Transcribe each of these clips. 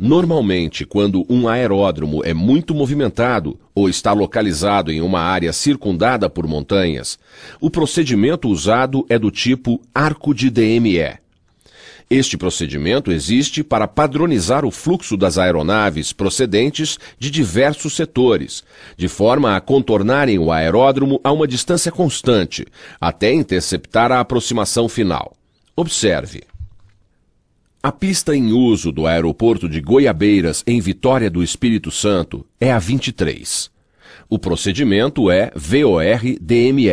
Normalmente, quando um aeródromo é muito movimentado ou está localizado em uma área circundada por montanhas, o procedimento usado é do tipo arco de DME. Este procedimento existe para padronizar o fluxo das aeronaves procedentes de diversos setores, de forma a contornarem o aeródromo a uma distância constante, até interceptar a aproximação final. Observe. A pista em uso do aeroporto de Goiabeiras, em Vitória do Espírito Santo, é a 23. O procedimento é VOR-DME.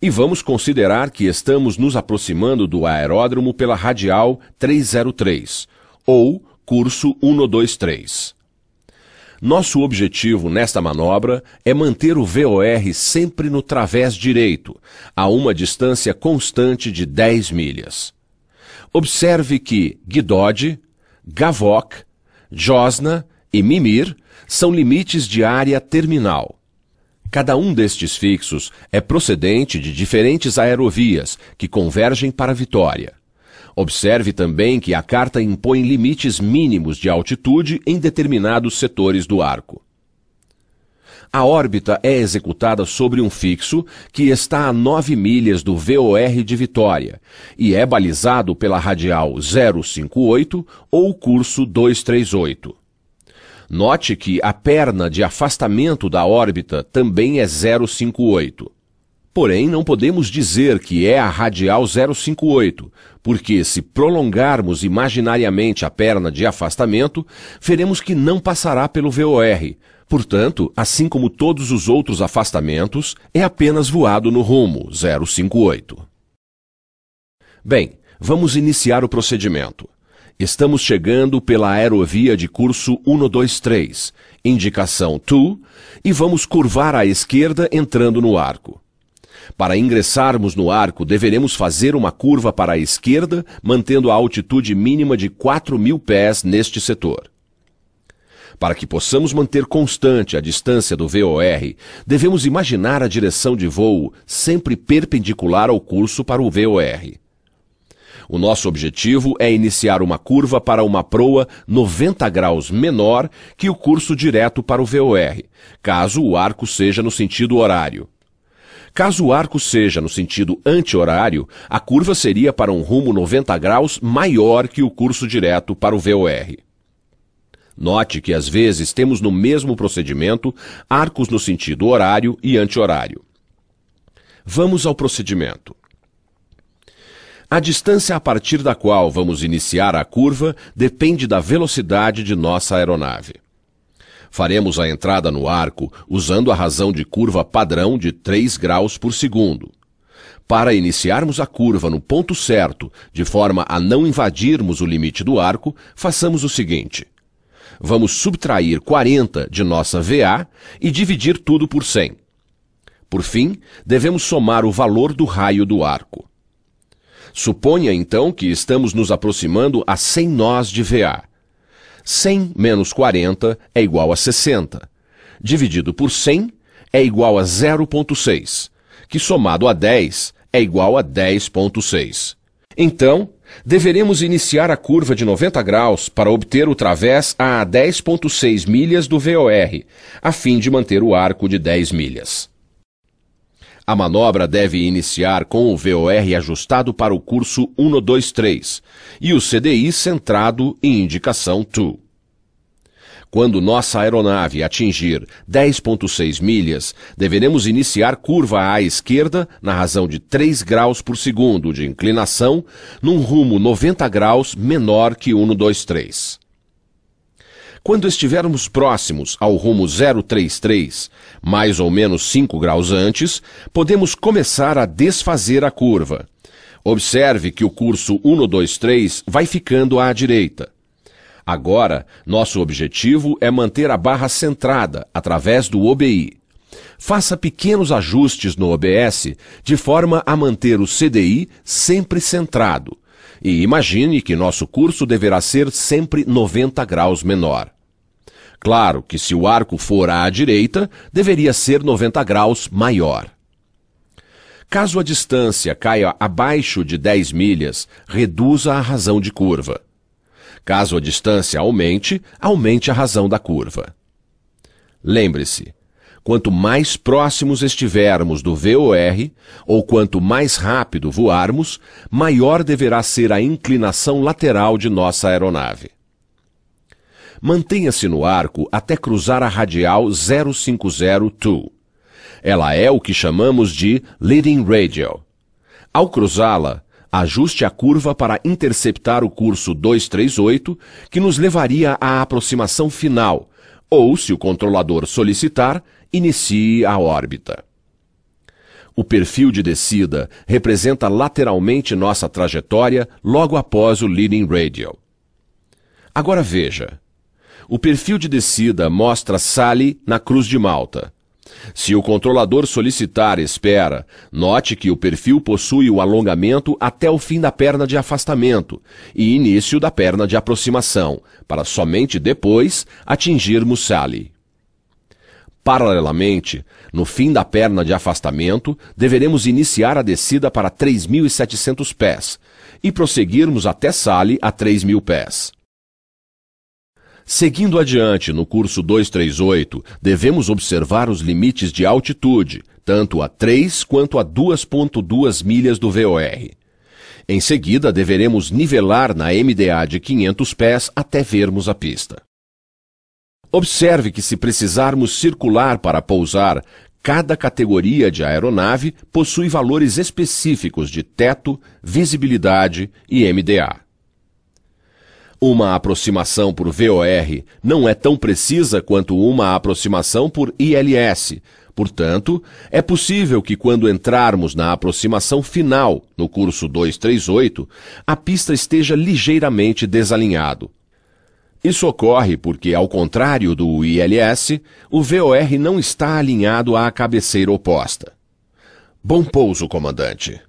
E vamos considerar que estamos nos aproximando do aeródromo pela radial 303, ou curso 123. Nosso objetivo nesta manobra é manter o VOR sempre no través direito, a uma distância constante de 10 milhas. Observe que Guidod, Gavok, Josna e Mimir são limites de área terminal. Cada um destes fixos é procedente de diferentes aerovias que convergem para Vitória. Observe também que a carta impõe limites mínimos de altitude em determinados setores do arco. A órbita é executada sobre um fixo que está a 9 milhas do VOR de Vitória e é balizado pela radial 058 ou curso 238. Note que a perna de afastamento da órbita também é 058. Porém, não podemos dizer que é a radial 058, porque se prolongarmos imaginariamente a perna de afastamento, veremos que não passará pelo VOR. Portanto, assim como todos os outros afastamentos, é apenas voado no rumo 058. Bem, vamos iniciar o procedimento. Estamos chegando pela aerovia de curso 123, indicação 2, e vamos curvar à esquerda entrando no arco. Para ingressarmos no arco, deveremos fazer uma curva para a esquerda, mantendo a altitude mínima de 4 mil pés neste setor. Para que possamos manter constante a distância do VOR, devemos imaginar a direção de voo sempre perpendicular ao curso para o VOR. O nosso objetivo é iniciar uma curva para uma proa 90 graus menor que o curso direto para o VOR, caso o arco seja no sentido horário. Caso o arco seja no sentido anti-horário, a curva seria para um rumo 90 graus maior que o curso direto para o VOR. Note que às vezes temos no mesmo procedimento arcos no sentido horário e anti-horário. Vamos ao procedimento. A distância a partir da qual vamos iniciar a curva depende da velocidade de nossa aeronave. Faremos a entrada no arco usando a razão de curva padrão de 3 graus por segundo. Para iniciarmos a curva no ponto certo, de forma a não invadirmos o limite do arco, façamos o seguinte. Vamos subtrair 40 de nossa VA e dividir tudo por 100. Por fim, devemos somar o valor do raio do arco. Suponha então que estamos nos aproximando a 100 nós de VA 100 menos 40 é igual a 60. Dividido por 100 é igual a 0,6, que somado a 10 é igual a 10,6. Então, deveremos iniciar a curva de 90 graus para obter o través a 10,6 milhas do VOR, a fim de manter o arco de 10 milhas. A manobra deve iniciar com o VOR ajustado para o curso 123 e o CDI centrado em indicação TU. Quando nossa aeronave atingir 10,6 milhas, deveremos iniciar curva à esquerda na razão de 3 graus por segundo de inclinação, num rumo 90 graus menor que 123. Quando estivermos próximos ao rumo 033, mais ou menos 5 graus antes, podemos começar a desfazer a curva. Observe que o curso 123 vai ficando à direita. Agora, nosso objetivo é manter a barra centrada através do OBI. Faça pequenos ajustes no OBS de forma a manter o CDI sempre centrado. E imagine que nosso curso deverá ser sempre 90 graus menor. Claro que se o arco for à direita, deveria ser 90 graus maior. Caso a distância caia abaixo de 10 milhas, reduza a razão de curva. Caso a distância aumente, aumente a razão da curva. Lembre-se, quanto mais próximos estivermos do VOR, ou quanto mais rápido voarmos, maior deverá ser a inclinação lateral de nossa aeronave. Mantenha-se no arco até cruzar a radial 0502. Ela é o que chamamos de leading radial. Ao cruzá-la, ajuste a curva para interceptar o curso 238, que nos levaria à aproximação final, ou, se o controlador solicitar, inicie a órbita. O perfil de descida representa lateralmente nossa trajetória logo após o leading radial. Agora veja, o perfil de descida mostra Sally na Cruz de Malta. Se o controlador solicitar espera, note que o perfil possui o alongamento até o fim da perna de afastamento e início da perna de aproximação, para somente depois atingirmos Sally. Paralelamente, no fim da perna de afastamento, deveremos iniciar a descida para 3.700 pés e prosseguirmos até Sally a 3.000 pés. Seguindo adiante no curso 238, devemos observar os limites de altitude, tanto a 3 quanto a 2.2 milhas do VOR. Em seguida, deveremos nivelar na MDA de 500 pés até vermos a pista. Observe que se precisarmos circular para pousar, cada categoria de aeronave possui valores específicos de teto, visibilidade e MDA. Uma aproximação por VOR não é tão precisa quanto uma aproximação por ILS. Portanto, é possível que quando entrarmos na aproximação final, no curso 238, a pista esteja ligeiramente desalinhado. Isso ocorre porque, ao contrário do ILS, o VOR não está alinhado à cabeceira oposta. Bom pouso, comandante!